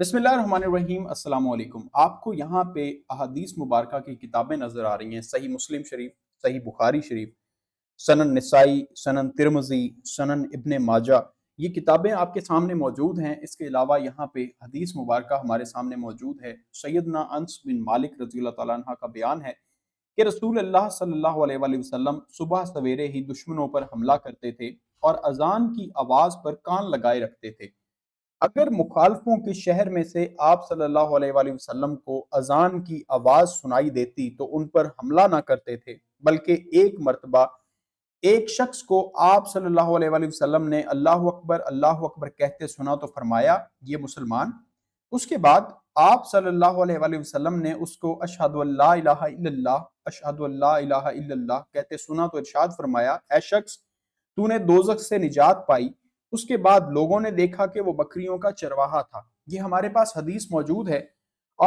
बिस्मिल्लाम असलकुम आपको यहाँ पे अहादीस मुबारक की किताबें नज़र आ रही हैं सही मुस्लिम शरीफ सही बुखारी शरीफ सनन नसाई सनन तिरमजी सनन इबन माजा ये किताबें आपके सामने मौजूद हैं इसके अलावा यहाँ पे हदीस मुबारक हमारे सामने मौजूद है सैदना अंस बिन मालिक रजी तह का बयान है कि रसूल अल्लाह सल्लल्लाहु अलैहि वसल्लम सुबह सवेरे ही दुश्मनों पर हमला करते थे और अजान की आवाज़ पर कान लगाए रखते थे अगर मुखालफों के शहर में से आप सल्लल्लाहु अलैहि वसल्लम को अजान की आवाज सुनाई देती तो उन पर हमला ना करते थे बल्कि एक मरतबा एक शख्स को आप सल्लल्लाहु अलैहि वसल्लम ने अल्लाह अकबर अल्लाह अकबर कहते सुना तो फरमाया ये मुसलमान उसके बाद आप सल्लल्लाहु अलैहि वसल्लम ने उसको अशहदु अशहदु कहते सुना तो इरशाद फरमाया ए शख्स तूने दोजख से निजात पाई उसके बाद लोगों ने देखा कि वो बकरियों का चरवाहा था ये हमारे पास हदीस मौजूद है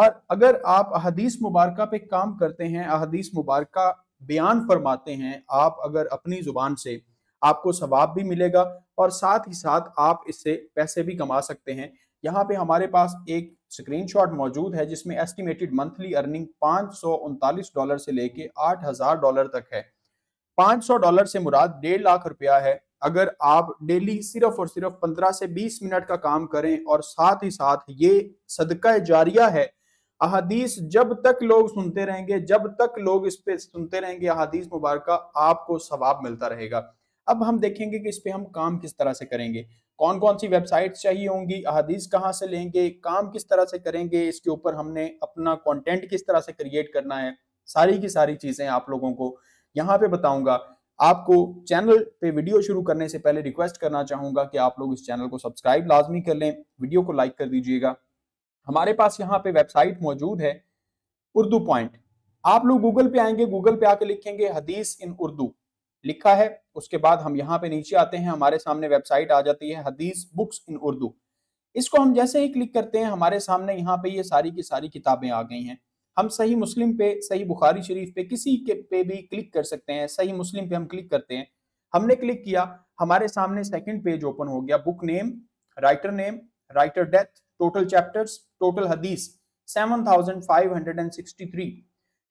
और अगर आप अहदीस मुबारक पे काम करते हैं अहदीस मुबारक बयान फरमाते हैं आप अगर अपनी ज़ुबान से आपको सवाब भी मिलेगा और साथ ही साथ आप इससे पैसे भी कमा सकते हैं यहाँ पे हमारे पास एक स्क्रीनशॉट मौजूद है जिसमें एस्टिमेटेड मंथली अर्निंग पाँच डॉलर से लेके आठ डॉलर तक है 500 डॉलर से मुराद डेढ़ लाख रुपया है अगर आप डेली सिर्फ और सिर्फ 15 से 20 मिनट का काम करें और साथ ही साथ ये सदका जारिया है अहादीस जब तक लोग सुनते रहेंगे जब तक लोग इस पे सुनते रहेंगे अहदीस मुबारक आपको सवाब मिलता रहेगा अब हम देखेंगे कि इस पे हम काम किस तरह से करेंगे कौन कौन सी वेबसाइट चाहिए होंगी अहदीस कहाँ से लेंगे काम किस तरह से करेंगे इसके ऊपर हमने अपना कॉन्टेंट किस तरह से क्रिएट करना है सारी की सारी चीज़ें आप लोगों को यहाँ पे बताऊंगा आपको चैनल पे वीडियो शुरू करने से पहले रिक्वेस्ट करना चाहूंगा कि आप लोग इस चैनल को सब्सक्राइब लाजमी कर लें वीडियो को लाइक कर दीजिएगा हमारे पास यहाँ पे वेबसाइट मौजूद है उर्दू पॉइंट आप लोग गूगल पे आएंगे गूगल पे आके लिखेंगे हदीस इन उर्दू लिखा है उसके बाद हम यहाँ पे नीचे आते हैं हमारे सामने वेबसाइट आ जाती है हदीस बुक्स इन उर्दू इसको हम जैसे ही क्लिक करते हैं हमारे सामने यहाँ पे ये सारी की सारी किताबें आ गई हैं हम सही मुस्लिम पे सही बुखारी शरीफ पे किसी के पे भी क्लिक कर सकते हैं सही मुस्लिम पे हम क्लिक करते हैं हमने क्लिक किया हमारे सामने सेकंड पेज ओपन हो गया book name writer name writer death total chapters total हदीस 7563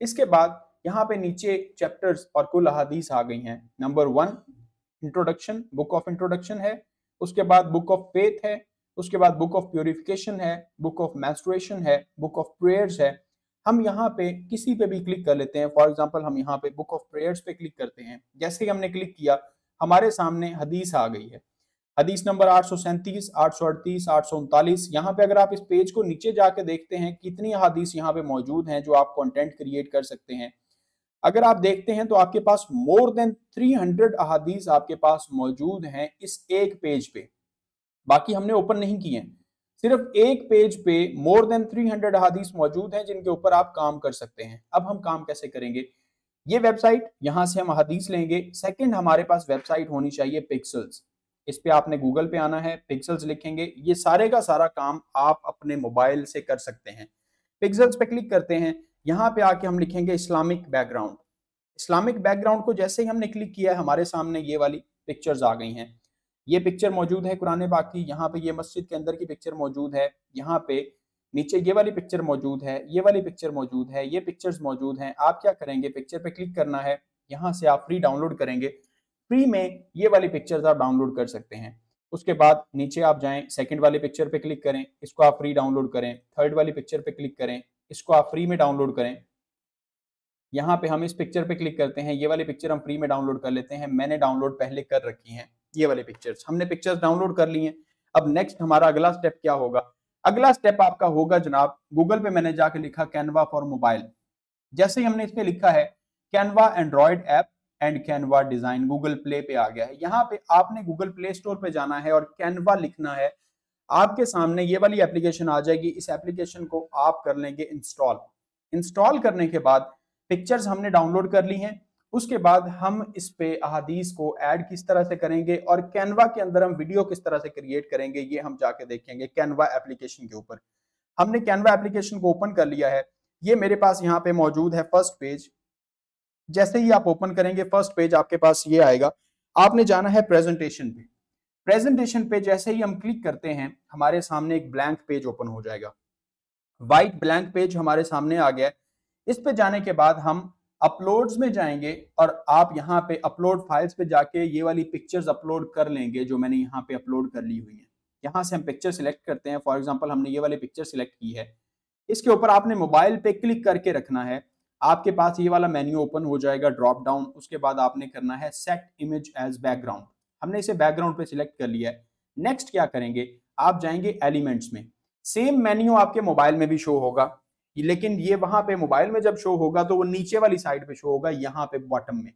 इसके बाद यहाँ पे नीचे चैप्टर्स और कुल हदीस आ गई हैं number one introduction book of introduction है उसके बाद बुक ऑफ फेथ है उसके बाद बुक ऑफ प्योरिफिकेशन है बुक ऑफ मैस्ट्रेशन है बुक ऑफ प्रेयर्स है हम यहाँ पे किसी पे भी क्लिक कर लेते हैं फॉर एग्जाम्पल हम यहाँ पे बुक ऑफ प्रेयर्स पे क्लिक करते हैं जैसे ही हमने क्लिक किया हमारे सामने हदीस आ गई है हदीस नंबर आठ सौ सैंतीस आठ सौ अड़तीस आठ सौ उनतालीस यहाँ पे अगर आप इस पेज को नीचे जाके देखते हैं कितनी हदीस यहाँ पे मौजूद हैं जो आप कंटेंट क्रिएट कर सकते हैं अगर आप देखते हैं तो आपके पास मोर देन 300 हंड्रेड अहादीस आपके पास मौजूद हैं इस एक पेज पे बाकी हमने ओपन नहीं किए हैं सिर्फ एक पेज पे मोर देन 300 अहादीस मौजूद हैं जिनके ऊपर आप काम कर सकते हैं अब हम काम कैसे करेंगे ये वेबसाइट यहाँ से हम अहादीस लेंगे सेकंड हमारे पास वेबसाइट होनी चाहिए पिक्सल्स इस पे आपने गूगल पे आना है पिक्सल्स लिखेंगे ये सारे का सारा काम आप अपने मोबाइल से कर सकते हैं पिक्सल्स पे क्लिक करते हैं यहाँ पे आके हम लिखेंगे इस्लामिक बैकग्राउंड इस्लामिक बैकग्राउंड को जैसे ही हमने क्लिक किया है हमारे सामने ये वाली पिक्चर्स आ गई हैं ये पिक्चर मौजूद है कुरान पाक की यहाँ पे ये मस्जिद के अंदर की पिक्चर मौजूद है यहाँ पे नीचे ये वाली पिक्चर मौजूद है ये वाली पिक्चर मौजूद है ये पिक्चर्स मौजूद हैं आप क्या करेंगे पिक्चर पे क्लिक करना है यहाँ से आप फ्री डाउनलोड करेंगे फ्री में ये वाली पिक्चर्स आप डाउनलोड कर सकते हैं उसके बाद नीचे आप जाएं सेकंड वाली पिक्चर पे क्लिक करें इसको आप फ्री डाउनलोड करें थर्ड वाली पिक्चर पे क्लिक करें इसको आप फ्री में डाउनलोड करें यहाँ पे हम इस पिक्चर पे क्लिक करते हैं ये वाली पिक्चर हम फ्री में डाउनलोड कर लेते हैं मैंने डाउनलोड पहले कर रखी है ये वाले पिक्चर्स हमने पिक्चर्स डाउनलोड कर ली हैं अब नेक्स्ट हमारा अगला स्टेप क्या होगा अगला स्टेप आपका होगा जनाब गूगल पे मैंने जाके लिखा कैनवा फॉर मोबाइल जैसे ही हमने इसमें लिखा है Canva android app and Canva design Google play पे आ गया है यहाँ पे आपने गूगल प्ले स्टोर पे जाना है और कैनवा लिखना है आपके सामने ये वाली एप्लीकेशन आ जाएगी इस एप्लीकेशन को आप कर लेंगे इंस्टॉल इंस्टॉल करने के बाद पिक्चर्स हमने डाउनलोड कर ली हैं उसके बाद हम इस पे अहादीस को ऐड किस तरह से करेंगे और कैनवा के अंदर हम वीडियो किस तरह से क्रिएट करेंगे ये हम जाके देखेंगे कैनवा एप्लीकेशन के ऊपर हमने कैनवा एप्लीकेशन को ओपन कर लिया है ये मेरे पास यहाँ पे मौजूद है फर्स्ट पेज जैसे ही आप ओपन करेंगे फर्स्ट पेज आपके पास ये आएगा आपने जाना है प्रेजेंटेशन पे प्रेजेंटेशन पे जैसे ही हम क्लिक करते हैं हमारे सामने एक ब्लैंक पेज ओपन हो जाएगा वाइट ब्लैंक पेज हमारे सामने आ गया है इस पे जाने के बाद हम अपलोड्स में जाएंगे और आप यहाँ पे अपलोड फाइल्स पे जाके ये वाली पिक्चर्स अपलोड कर लेंगे जो मैंने यहाँ पे अपलोड कर ली हुई है यहाँ से हम पिक्चर सिलेक्ट करते हैं फॉर एग्जाम्पल हमने ये वाली पिक्चर सिलेक्ट की है इसके ऊपर आपने मोबाइल पे क्लिक करके रखना है आपके पास ये वाला मेन्यू ओपन हो जाएगा ड्रॉप डाउन उसके बाद आपने करना है सेट इमेज एज बैकग्राउंड हमने इसे बैकग्राउंड पे सिलेक्ट कर लिया है नेक्स्ट क्या करेंगे आप जाएंगे एलिमेंट्स में सेम मेन्यू आपके मोबाइल में भी शो होगा लेकिन ये वहां पे मोबाइल में जब शो होगा तो वो नीचे वाली साइड पे शो होगा यहाँ पे बॉटम में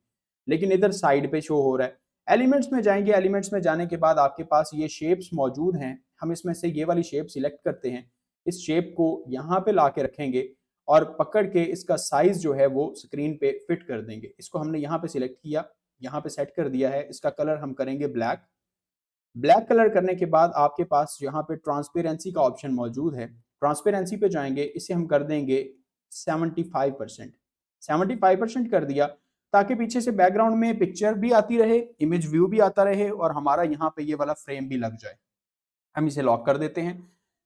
लेकिन इधर साइड पे शो हो रहा है एलिमेंट्स में जाएंगे एलिमेंट्स में जाने के बाद आपके पास ये शेप्स मौजूद हैं हम इसमें से ये वाली शेप सिलेक्ट करते हैं इस शेप को यहाँ पे ला के रखेंगे और पकड़ के इसका साइज जो है वो स्क्रीन पे फिट कर देंगे इसको हमने यहाँ पे सिलेक्ट किया यहाँ पे सेट कर दिया है इसका कलर हम करेंगे ब्लैक ब्लैक कलर करने के बाद आपके पास यहाँ पे ट्रांसपेरेंसी का ऑप्शन मौजूद है ट्रांसपेरेंसी पे जाएंगे इसे हम कर देंगे 75 परसेंट सेवेंटी परसेंट कर दिया ताकि पीछे से बैकग्राउंड में पिक्चर भी आती रहे इमेज व्यू भी आता रहे और हमारा यहाँ पे ये वाला फ्रेम भी लग जाए हम इसे लॉक कर देते हैं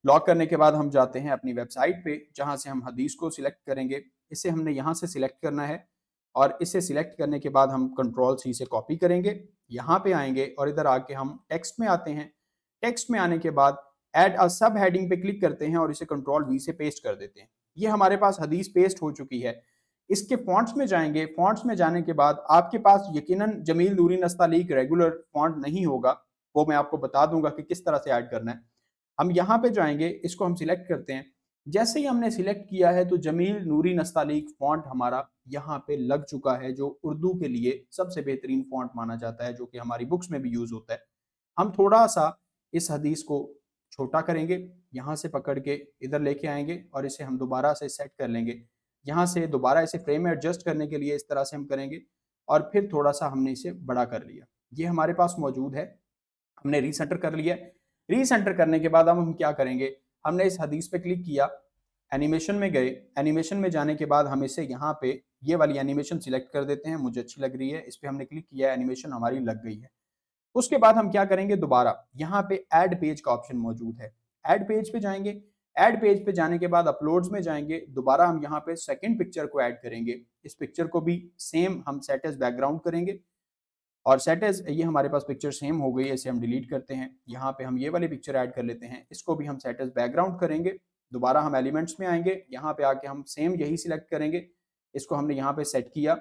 लॉक करने के बाद हम जाते हैं अपनी वेबसाइट पे जहाँ से हम हदीस को सिलेक्ट करेंगे इसे हमने यहाँ से सिलेक्ट करना है और इसे सिलेक्ट करने के बाद हम कंट्रोल सी से कॉपी करेंगे यहाँ पे आएंगे और इधर आके हम टेक्स्ट में आते हैं टेक्स्ट में आने के बाद एड अ सब हेडिंग पे क्लिक करते हैं और इसे कंट्रोल वी से पेस्ट कर देते हैं ये हमारे पास हदीस पेस्ट हो चुकी है इसके फॉन्ट्स में जाएंगे फॉन्ट्स में जाने के बाद आपके पास यकीनन जमील नूरी नस्तालीक रेगुलर फॉन्ट नहीं होगा वो मैं आपको बता दूंगा कि किस तरह से ऐड करना है हम यहाँ पे जाएंगे इसको हम सिलेक्ट करते हैं जैसे ही हमने सिलेक्ट किया है तो जमील नूरी नस्तालीक फॉन्ट हमारा यहाँ पे लग चुका है जो उर्दू के लिए सबसे बेहतरीन फॉन्ट माना जाता है जो कि हमारी बुक्स में भी यूज़ होता है हम थोड़ा सा इस हदीस को छोटा करेंगे यहाँ से पकड़ के इधर लेके आएंगे और इसे हम दोबारा से सेट कर लेंगे यहाँ से दोबारा इसे फ्रेम में एडजस्ट करने के लिए इस तरह से हम करेंगे और फिर थोड़ा सा हमने इसे बड़ा कर लिया ये हमारे पास मौजूद है हमने रीसेंटर कर लिया रीसेंटर करने के बाद अब हम क्या करेंगे हमने इस हदीस पे क्लिक किया एनिमेशन में गए एनिमेशन में जाने के बाद हम इसे यहाँ पे ये वाली एनिमेशन सिलेक्ट कर देते हैं मुझे अच्छी लग रही है इस पर हमने क्लिक किया एनिमेशन हमारी लग गई है उसके बाद हम क्या करेंगे दोबारा यहाँ पे एड पेज का ऑप्शन मौजूद है एड पेज पे जाएंगे एड पेज पे जाने के बाद अपलोड्स में जाएंगे दोबारा हम यहाँ पे सेकंड पिक्चर को ऐड करेंगे इस पिक्चर को भी सेम हम सेट एज बैकग्राउंड करेंगे और सेट एज ये हमारे पास पिक्चर सेम हो गई है इसे हम डिलीट करते हैं यहाँ पे हम ये वाली पिक्चर ऐड कर लेते हैं इसको भी हम सेट एज बैकग्राउंड करेंगे दोबारा हम एलिमेंट्स में आएंगे यहाँ पे आके हम सेम यही सिलेक्ट करेंगे इसको हमने यहाँ पे सेट किया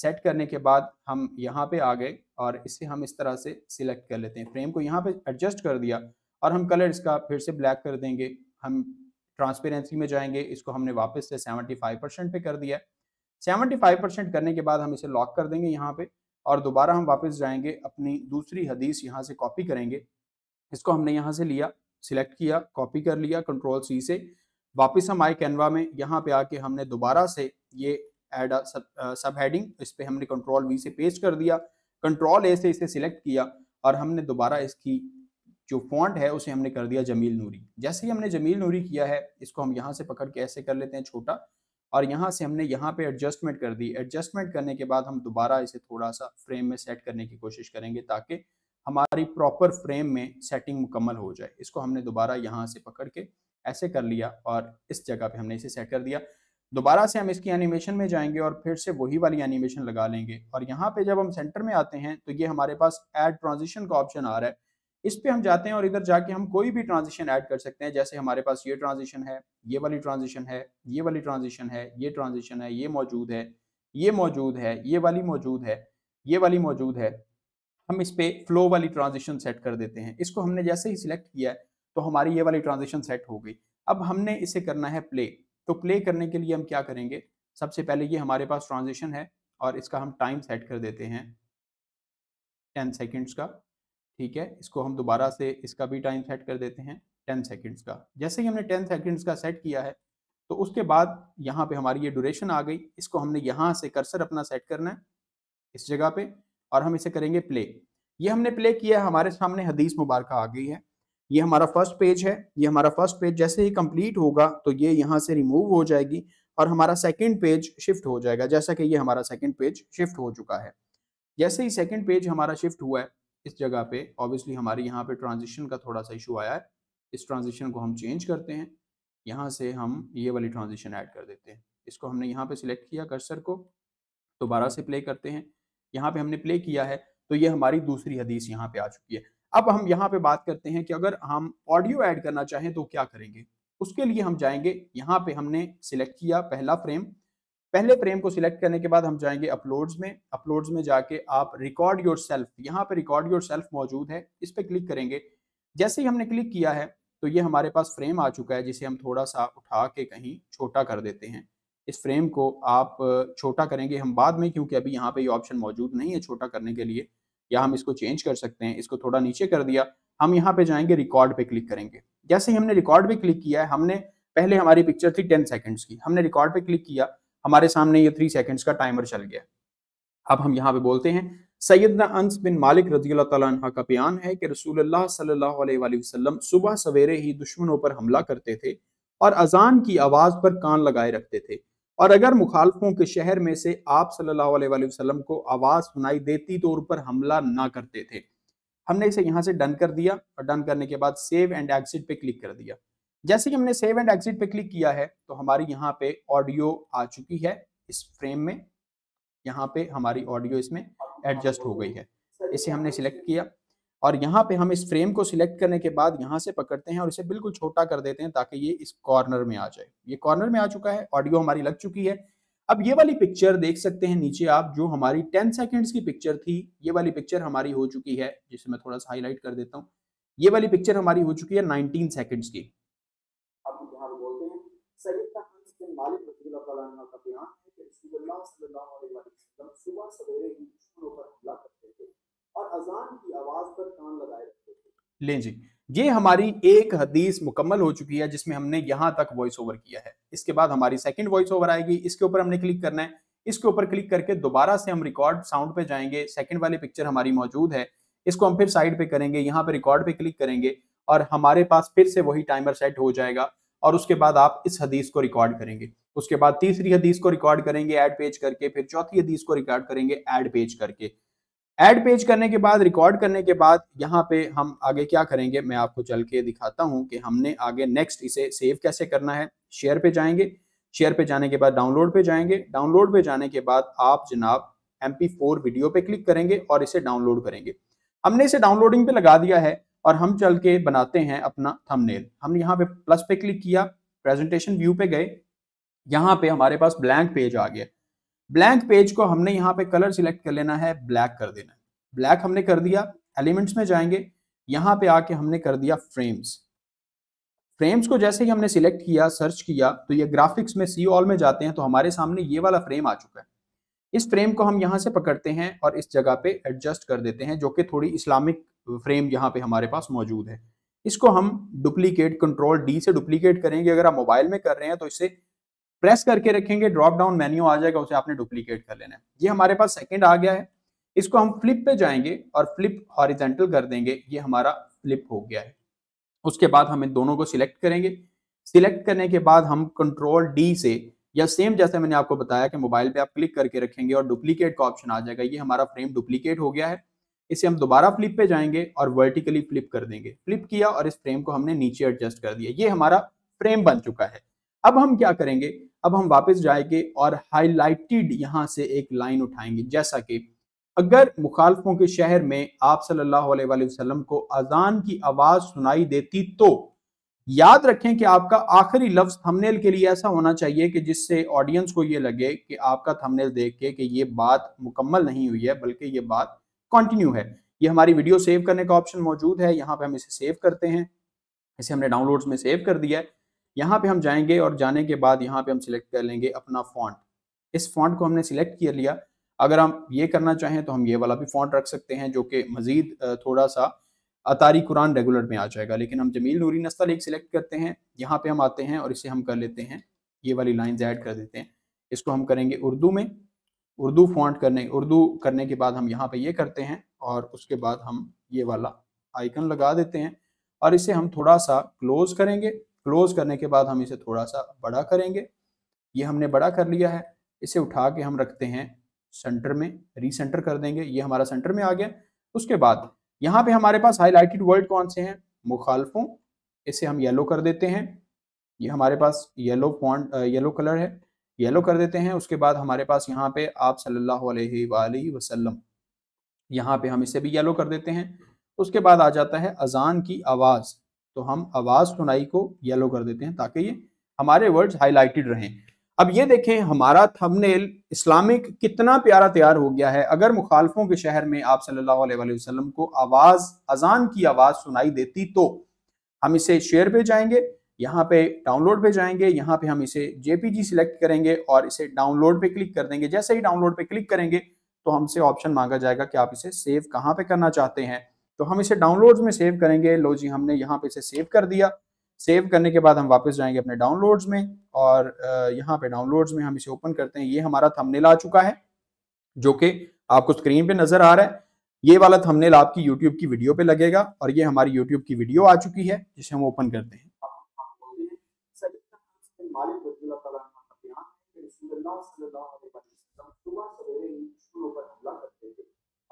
सेट करने के बाद हम यहाँ पे आ गए और इसे हम इस तरह से सिलेक्ट कर लेते हैं फ्रेम को यहाँ पे एडजस्ट कर दिया और हम कलर इसका फिर से ब्लैक कर देंगे हम ट्रांसपेरेंसी में जाएंगे इसको हमने वापस से 75 परसेंट पे कर दिया 75 परसेंट करने के बाद हम इसे लॉक कर देंगे यहाँ पे और दोबारा हम वापस जाएंगे अपनी दूसरी हदीस यहाँ से कॉपी करेंगे इसको हमने यहाँ से लिया सिलेक्ट किया कॉपी कर लिया कंट्रोल सी से वापस हम आए कैनवा में यहाँ पे आके हमने दोबारा से ये एड सब हेडिंग इस पर हमने कंट्रोल वी से पेस्ट कर दिया कंट्रोल ए से इसे सिलेक्ट किया और हमने दोबारा इसकी जो फॉन्ट है उसे हमने कर दिया जमील नूरी जैसे ही हमने जमील नूरी किया है इसको हम यहाँ से पकड़ के ऐसे कर लेते हैं छोटा और यहाँ से हमने यहाँ पे एडजस्टमेंट कर दी एडजस्टमेंट करने के बाद हम दोबारा इसे थोड़ा सा फ्रेम में सेट करने की कोशिश करेंगे ताकि हमारी प्रॉपर फ्रेम में सेटिंग मुकम्मल हो जाए इसको हमने दोबारा यहाँ से पकड़ के ऐसे कर लिया और इस जगह पे हमने इसे सेट कर दिया दोबारा से हम इसकी एनिमेशन में जाएंगे और फिर से वही वाली एनिमेशन लगा लेंगे और यहाँ पे जब हम सेंटर में आते हैं तो ये हमारे पास ऐड ट्रांजिशन का ऑप्शन आ रहा है इस पे हम जाते हैं और इधर जाके हम कोई भी ट्रांजिशन ऐड कर सकते हैं जैसे हमारे पास ये ट्रांजिशन है ये वाली ट्रांजिशन है ये वाली ट्रांजिशन है ये ट्रांजिशन है ये मौजूद है ये मौजूद है ये वाली मौजूद है ये वाली मौजूद है हम इस पर फ्लो वाली ट्रांजिशन सेट कर देते हैं इसको हमने जैसे ही सिलेक्ट किया है तो हमारी ये वाली ट्रांजिशन सेट हो गई अब हमने इसे करना है प्ले तो प्ले करने के लिए हम क्या करेंगे सबसे पहले ये हमारे पास ट्रांजिशन है और इसका हम टाइम सेट कर देते हैं टेन सेकेंड्स का ठीक है इसको हम दोबारा से इसका भी टाइम सेट कर देते हैं टेन सेकेंड्स का जैसे ही हमने टेन सेकेंड्स का सेट किया है तो उसके बाद यहाँ पे हमारी ये ड्यूरेशन आ गई इसको हमने यहाँ से कर्सर अपना सेट करना है इस जगह पे और हम इसे करेंगे प्ले ये हमने प्ले किया हमारे सामने हदीस मुबारक आ गई है ये हमारा फर्स्ट पेज है ये हमारा फर्स्ट पेज जैसे ही कंप्लीट होगा तो ये यहाँ से रिमूव हो जाएगी और हमारा सेकेंड पेज शिफ्ट हो जाएगा जैसा कि ये हमारा सेकेंड पेज शिफ्ट हो चुका है जैसे ही सेकेंड पेज हमारा शिफ्ट हुआ है इस जगह पे ऑब्वियसली हमारे यहाँ पे ट्रांजिशन का थोड़ा सा इशू आया है इस ट्रांजिशन को हम चेंज करते हैं यहाँ से हम ये वाली ट्रांजिशन ऐड कर देते हैं इसको हमने यहाँ पे सिलेक्ट किया कर्सर को दोबारा से प्ले करते हैं यहाँ पे हमने प्ले किया है तो ये हमारी दूसरी हदीस यहाँ पे आ चुकी है अब हम यहाँ पे बात करते हैं कि अगर हम ऑडियो ऐड करना चाहें तो क्या करेंगे उसके लिए हम जाएंगे यहाँ पे हमने सिलेक्ट किया पहला फ्रेम पहले फ्रेम को सिलेक्ट करने के बाद हम जाएंगे अपलोड्स में अपलोड्स में जाके आप रिकॉर्ड योर सेल्फ यहाँ पे रिकॉर्ड योर सेल्फ मौजूद है इस पर क्लिक करेंगे जैसे ही हमने क्लिक किया है तो ये हमारे पास फ्रेम आ चुका है जिसे हम थोड़ा सा उठा के कहीं छोटा कर देते हैं इस फ्रेम को आप छोटा करेंगे हम बाद में क्योंकि अभी यहाँ पे ये ऑप्शन मौजूद नहीं है छोटा करने के लिए या हम इसको चेंज कर सकते हैं इसको थोड़ा नीचे कर दिया हम यहाँ पे जाएंगे रिकॉर्ड पे क्लिक करेंगे जैसे ही हमने रिकॉर्ड पे क्लिक किया है हमने पहले हमारी पिक्चर थी टेन सेकेंड्स की हमने रिकॉर्ड पे क्लिक किया हमारे सामने ये थ्री सेकेंड्स का टाइमर चल गया अब हम यहाँ पे बोलते हैं सैदना अंस बिन मालिक रजी तह का बयान है कि रसूल सल्लाम सुबह सवेरे ही दुश्मनों पर हमला करते थे और अजान की आवाज़ पर कान लगाए रखते थे और अगर मुखालफों के शहर में से आप सल्लल्लाहु अलैहि वसल्लम को आवाज़ सुनाई देती तो उन पर हमला ना करते थे हमने इसे यहाँ से डन कर दिया और डन करने के बाद सेव एंड एग्जिट पे क्लिक कर दिया जैसे कि हमने सेव एंड एग्जिट पे क्लिक किया है तो हमारी यहाँ पे ऑडियो आ चुकी है इस फ्रेम में यहाँ पे हमारी ऑडियो इसमें एडजस्ट हो गई है इसे हमने सिलेक्ट किया और यहाँ पे हम इस फ्रेम को सिलेक्ट करने के बाद यहाँ से पकड़ते हैं और इसे बिल्कुल छोटा कर देते हैं ताकि ये इस कॉर्नर में आ जाए ये कॉर्नर में आ चुका है ऑडियो हमारी लग चुकी है अब ये वाली पिक्चर देख सकते हैं नीचे आप जो हमारी टेन सेकेंड्स की पिक्चर थी ये वाली पिक्चर हमारी हो चुकी है जिसे मैं थोड़ा सा हाईलाइट कर देता हूँ ये वाली पिक्चर हमारी हो चुकी है नाइनटीन सेकेंड्स की सुबह सवेरे ही होकर हमला और अजान की आवाज पर कान लगाए ले जी ये हमारी एक हदीस मुकम्मल हो चुकी है जिसमें हमने यहाँ तक वॉइस ओवर किया है इसके बाद हमारी सेकंड वॉइस ओवर आएगी इसके ऊपर हमने क्लिक करना है इसके ऊपर क्लिक करके दोबारा से हम रिकॉर्ड साउंड पे जाएंगे सेकंड वाली पिक्चर हमारी मौजूद है इसको हम फिर साइड पे करेंगे यहाँ पे रिकॉर्ड पे क्लिक करेंगे और हमारे पास फिर से वही टाइमर सेट हो जाएगा और उसके बाद आप इस हदीस को रिकॉर्ड करेंगे उसके बाद तीसरी हदीस को रिकॉर्ड करेंगे एड पेज करके फिर चौथी हदीस को रिकॉर्ड करेंगे एड पेज करके एड पेज करने के बाद रिकॉर्ड करने के बाद यहाँ पे हम आगे क्या करेंगे मैं आपको चल के दिखाता हूँ कि हमने आगे नेक्स्ट इसे सेव कैसे करना है शेयर पे जाएंगे शेयर पे जाने के बाद डाउनलोड पे जाएंगे डाउनलोड पे जाने के बाद आप जनाब एम वीडियो पे क्लिक करेंगे और इसे डाउनलोड करेंगे हमने इसे डाउनलोडिंग पे लगा दिया है और हम चल के बनाते हैं अपना थंबनेल हम यहाँ पे प्लस पे क्लिक किया प्रेजेंटेशन व्यू पे गए यहाँ पे हमारे पास ब्लैंक पेज आ गया ब्लैंक पेज को हमने यहाँ पे कलर सिलेक्ट कर लेना है ब्लैक कर देना है ब्लैक हमने कर दिया एलिमेंट्स में जाएंगे यहाँ पे आके हमने कर दिया फ्रेम्स फ्रेम्स को जैसे ही हमने सिलेक्ट किया सर्च किया तो ये ग्राफिक्स में सी ऑल में जाते हैं तो हमारे सामने ये वाला फ्रेम आ चुका है इस फ्रेम को हम यहाँ से पकड़ते हैं और इस जगह पे एडजस्ट कर देते हैं जो कि थोड़ी इस्लामिक फ्रेम यहाँ पे हमारे पास मौजूद है इसको हम डुप्लीकेट कंट्रोल डी से डुप्लीकेट करेंगे अगर आप मोबाइल में कर रहे हैं तो इसे प्रेस करके रखेंगे ड्रॉप डाउन मेन्यू आ जाएगा उसे आपने डुप्लीकेट कर लेना है ये हमारे पास सेकेंड आ गया है इसको हम फ्लिप पे जाएंगे और फ्लिप हॉरिजेंटल कर देंगे ये हमारा फ्लिप हो गया है उसके बाद हम इन दोनों को सिलेक्ट करेंगे सिलेक्ट करने के बाद हम कंट्रोल डी से या सेम जैसे मैंने आपको बताया कि मोबाइल पे आप क्लिक करके रखेंगे और डुप्लीकेट का ऑप्शन आ जाएगा ये हमारा फ्रेम डुप्लीकेट हो गया है इसे हम दोबारा फ्लिप पे जाएंगे और वर्टिकली फ्लिप कर देंगे फ्लिप किया और इस फ्रेम को हमने नीचे एडजस्ट कर दिया ये हमारा फ्रेम बन चुका है अब हम क्या करेंगे अब हम वापस जाएंगे और हाईलाइटेड यहाँ से एक लाइन उठाएंगे जैसा कि अगर मुखालफों के शहर में आप सल्लल्लाहु अलैहि वसल्लम को अजान की आवाज़ सुनाई देती तो याद रखें कि आपका आखिरी लफ्ज थंबनेल के लिए ऐसा होना चाहिए कि जिससे ऑडियंस को ये लगे कि आपका थंबनेल देख के कि ये बात मुकम्मल नहीं हुई है बल्कि ये बात कंटिन्यू है ये हमारी वीडियो सेव करने का ऑप्शन मौजूद है यहाँ पे हम इसे सेव करते हैं इसे हमने डाउनलोड्स में सेव कर दिया है यहाँ पे हम जाएंगे और जाने के बाद यहाँ पे हम सिलेक्ट कर लेंगे अपना फॉन्ट इस फॉन्ट को हमने सिलेक्ट कर लिया अगर हम ये करना चाहें तो हम ये वाला भी फॉन्ट रख सकते हैं जो कि मजीद थोड़ा सा अतारी कुरान रेगुलर में आ जाएगा लेकिन हम जमील नूरी नस्तल एक सिलेक्ट करते हैं यहाँ पे हम आते हैं और इसे हम कर लेते हैं ये वाली लाइन्स ऐड कर देते हैं इसको हम करेंगे उर्दू में उर्दू फॉन्ट करने उर्दू करने के बाद हम यहाँ पे ये करते हैं और उसके बाद हम ये वाला आइकन लगा देते हैं और इसे हम थोड़ा सा क्लोज करेंगे क्लोज करने के बाद हम इसे थोड़ा सा बड़ा करेंगे ये हमने बड़ा कर लिया है इसे उठा के हम रखते हैं सेंटर में रीसेंटर कर देंगे ये हमारा सेंटर में आ गया उसके बाद यहाँ पे हमारे पास हाईलाइटेड वर्ड कौन से हैं मुखालफों इसे हम येलो कर देते हैं ये हमारे पास येलो पॉइंट येलो कलर है येलो कर देते हैं उसके बाद हमारे पास यहाँ पे आप सल्लल्लाहु अलैहि वसल्लम यहाँ पे हम इसे भी येलो कर देते हैं उसके बाद आ जाता है अजान की आवाज़ तो हम आवाज सुनाई को येलो कर देते हैं ताकि ये हमारे वर्ड्स हाईलाइटेड रहें अब ये देखें हमारा थंबनेल इस्लामिक कितना प्यारा तैयार हो गया है अगर मुखालफों के शहर में आप सल्लल्लाहु अलैहि वसल्लम को आवाज़ अजान की आवाज़ सुनाई देती तो हम इसे शेयर पे जाएंगे यहाँ पे डाउनलोड पे जाएंगे यहाँ पे हम इसे जेपीजी सिलेक्ट करेंगे और इसे डाउनलोड पे क्लिक कर देंगे जैसे ही डाउनलोड पे क्लिक करेंगे तो हमसे ऑप्शन मांगा जाएगा कि आप इसे सेव कहाँ पे करना चाहते हैं तो हम इसे डाउनलोड्स में सेव करेंगे लो जी हमने यहाँ पे इसे सेव कर दिया सेव करने के बाद हम वापस जाएंगे अपने डाउनलोड्स में और यहाँ पे डाउनलोड्स में हम इसे ओपन करते हैं ये हमारा थंबनेल आ चुका है जो कि आपको स्क्रीन पे नजर आ रहा है ये वाला थंबनेल आपकी यूट्यूब की वीडियो पे लगेगा और ये हमारी यूट्यूब की वीडियो आ चुकी है जिसे हम ओपन करते हैं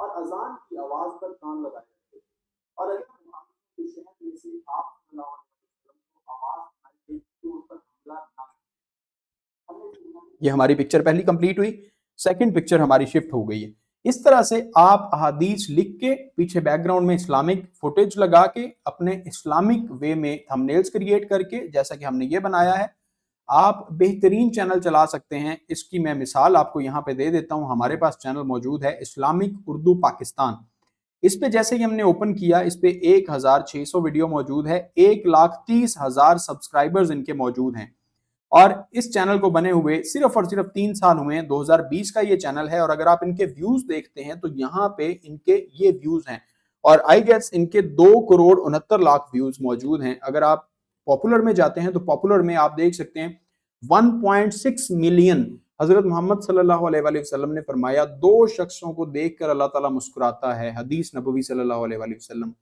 और अजान की आवाज पर कान लगाया और तो ये हमारी पिक्चर पहली कंप्लीट हुई सेकंड पिक्चर हमारी शिफ्ट हो गई है इस तरह से आप अहादीस लिख के पीछे बैकग्राउंड में इस्लामिक फुटेज लगा के अपने इस्लामिक वे में थंबनेल्स क्रिएट करके जैसा कि हमने ये बनाया है आप बेहतरीन चैनल चला सकते हैं इसकी मैं मिसाल आपको यहाँ पे दे देता हूँ हमारे पास चैनल मौजूद है इस्लामिक उर्दू पाकिस्तान इस पे जैसे ही हमने ओपन किया इस पे एक हजार छह सौ वीडियो मौजूद है एक लाख तीस हजार सब्सक्राइबर्स इनके मौजूद हैं और इस चैनल को बने हुए सिर्फ और सिर्फ तीन साल हुए हैं 2020 का ये चैनल है और अगर आप इनके व्यूज देखते हैं तो यहाँ पे इनके ये व्यूज हैं और आई गेस इनके दो करोड़ उनहत्तर लाख व्यूज मौजूद हैं अगर आप पॉपुलर में जाते हैं तो पॉपुलर में आप देख सकते हैं 1.6 मिलियन हजरत मोहम्मद सल्लल्लाहु वसल्लम ने फरमाया दो शख्सों को देखकर अल्लाह ताला मुस्कुराता है हदीस नबवी सल्लल्लाहु वसल्लम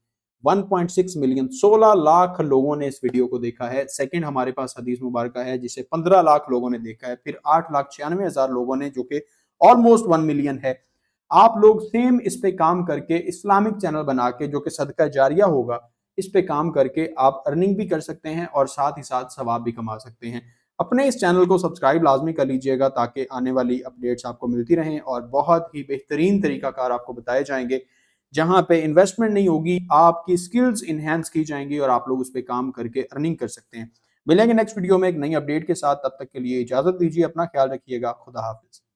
1.6 मिलियन 16 लाख लोगों ने इस वीडियो को देखा है सेकंड हमारे पास हदीस मुबारक है जिसे 15 लाख लोगों ने देखा है फिर आठ लाख छियानवे हजार लोगों ने जो कि ऑलमोस्ट वन मिलियन है आप लोग सेम इस पे काम करके इस्लामिक चैनल बना के जो कि सदका जारिया होगा इस पे काम करके आप अर्निंग भी कर सकते हैं और साथ ही साथ सवाब भी कमा सकते हैं अपने इस चैनल को सब्सक्राइब लाजमी कर लीजिएगा ताकि आने वाली अपडेट्स आपको मिलती रहें और बहुत ही बेहतरीन तरीकाकार आपको बताए जाएंगे जहां पे इन्वेस्टमेंट नहीं होगी आपकी स्किल्स इन्हेंस की जाएंगी और आप लोग उस पर काम करके अर्निंग कर सकते हैं मिलेंगे नेक्स्ट वीडियो में एक नई अपडेट के साथ तब तक के लिए इजाजत दीजिए अपना ख्याल रखिएगा खुदा हाफिज़